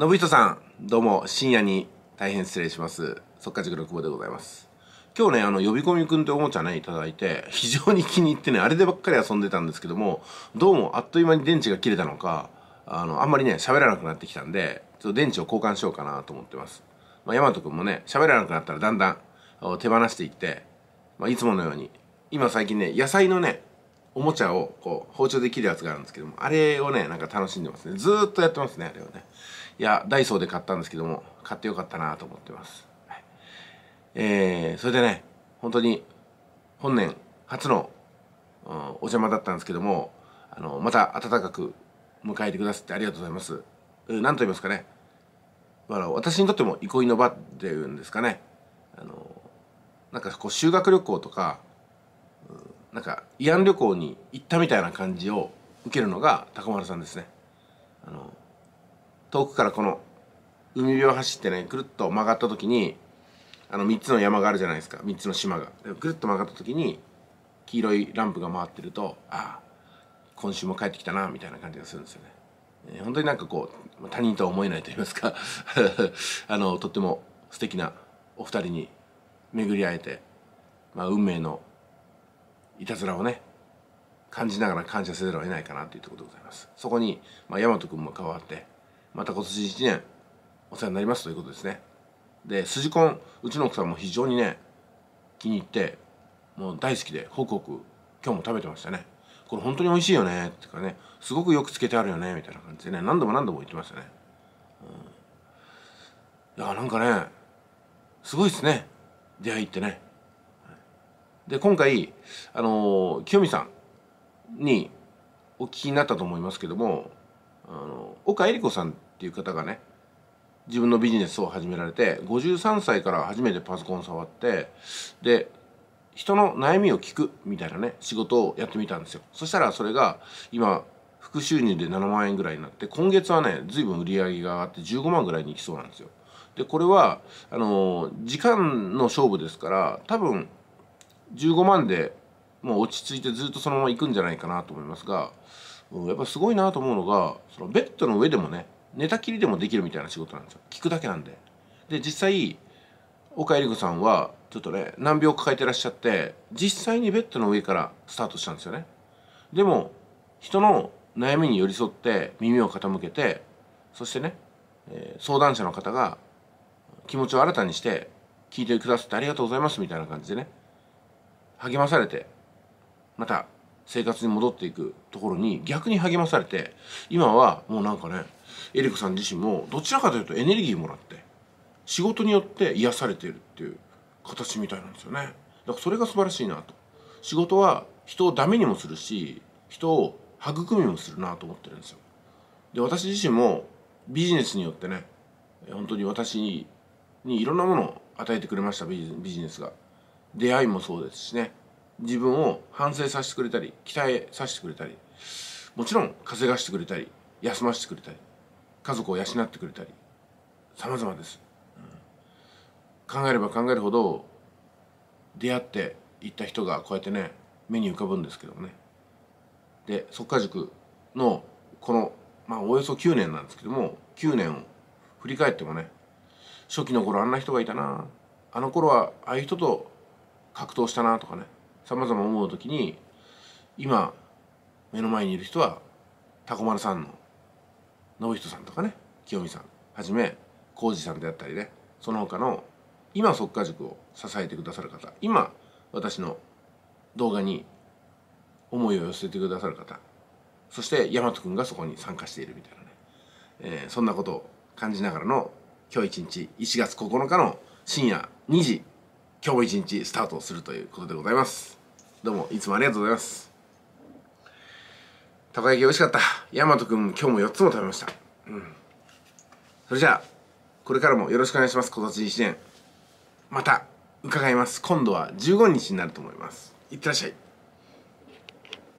信人さん、どうも深夜に大変失礼します。速稼塾の久保でございます。今日ね、あの、呼び込みくんっておもちゃね、いいて、非常に気に入ってね、あれでばっかり遊んでたんですけども、どうもあっという間に電池が切れたのか、あの、あんまりね、喋らなくなってきたんで、ちょっと電池を交換しようかなと思ってます。まあ、ヤマくんもね、喋らなくなったらだんだん手放していって、まあ、いつものように、今最近ね、野菜のね、おもちゃをこう包丁で切るやつがあるんですけどもあれをねなんか楽しんでますねずっとやってますねあれをねいやダイソーで買ったんですけども買ってよかったなと思ってます、はい、えー、それでね本当に本年初の、うん、お邪魔だったんですけどもあのまた温かく迎えてくださってありがとうございます何と言いますかね私にとっても憩いの場っていうんですかねあのなんかこう修学旅行とか、うん、なんか慰安旅行に行ったみたいな感じを受けるのが高丸さんですねあの遠くからこの海辺を走ってねぐるっと曲がった時にあの3つの山があるじゃないですか3つの島がぐるっと曲がった時に黄色いランプが回ってるとああ今週も帰ってきたなみたいな感じがするんですよね、えー、本当になんかこう他人とは思えないと言いますか あのとっても素敵なお二人に巡り会えて、まあ、運命のいたずらをね感じながら感謝せざるを得ないかなというところでございますそこに、まあ、大和君も加わってまた今年1年お世話になりますということですねで筋コンうちの奥さんも非常にね気に入ってもう大好きでホクホク今日も食べてましたねこれ本当に美味しいよねっていうかねすごくよくつけてあるよねみたいな感じでね何度も何度も言ってましたね、うん、いやなんかねすごいですね出会いってねで今回あのー、清美さんにお聞きになったと思いますけどもあの岡江理子さんっていう方がね自分のビジネスを始められて53歳から初めてパソコン触ってで人の悩みを聞くみたいなね仕事をやってみたんですよそしたらそれが今副収入で7万円ぐらいになって今月はね随分売り上げが上がって15万ぐらいにいきそうなんですよでこれはあのー、時間の勝負ですから多分15万でもう落ち着いてずっとそのまま行くんじゃないかなと思いますが、うん、やっぱすごいなと思うのがそのベッドの上でもね寝たきりでもできるみたいな仕事なんですよ聞くだけなんでで実際岡えり子さんはちょっとね難病を抱えてらっしゃって実際にベッドの上からスタートしたんですよねでも人の悩みに寄り添って耳を傾けてそしてね、えー、相談者の方が気持ちを新たにして聞いてくださってありがとうございますみたいな感じでね励まされてまた生活に戻っていくところに逆に励まされて今はもうなんかねエリコさん自身もどちらかというとエネルギーもらって仕事によって癒されているっていう形みたいなんですよねだからそれが素晴らしいなと仕事は人をダメにもするし人を育みもするなと思ってるんですよで私自身もビジネスによってね本当に私にいろんなものを与えてくれましたビジネスが出会いもそうですしね自分を反省させてくれたり鍛えさせてくれたりもちろん稼がしてくれたり休ませてくれたり家族を養ってくれたり様々です、うん、考えれば考えるほど出会っていった人がこうやってね目に浮かぶんですけどもねで即家塾のこのまあおよそ9年なんですけども9年を振り返ってもね初期の頃あんな人がいたなあの頃はああいう人と格闘したなとかねさまざま思う時に今目の前にいる人はタコ丸さんの信人さんとかね清美さんはじめ浩二さんであったりねその他の今即家塾を支えてくださる方今私の動画に思いを寄せてくださる方そして大和くんがそこに参加しているみたいなね、えー、そんなことを感じながらの今日一日1月9日の深夜2時今日も一日スタートするということでございます。どうもいつもありがとうございますたこ焼き美味しかった大和くん今日も4つも食べましたうんそれじゃあこれからもよろしくお願いします今年1年また伺います今度は15日になると思いますいってらっしゃい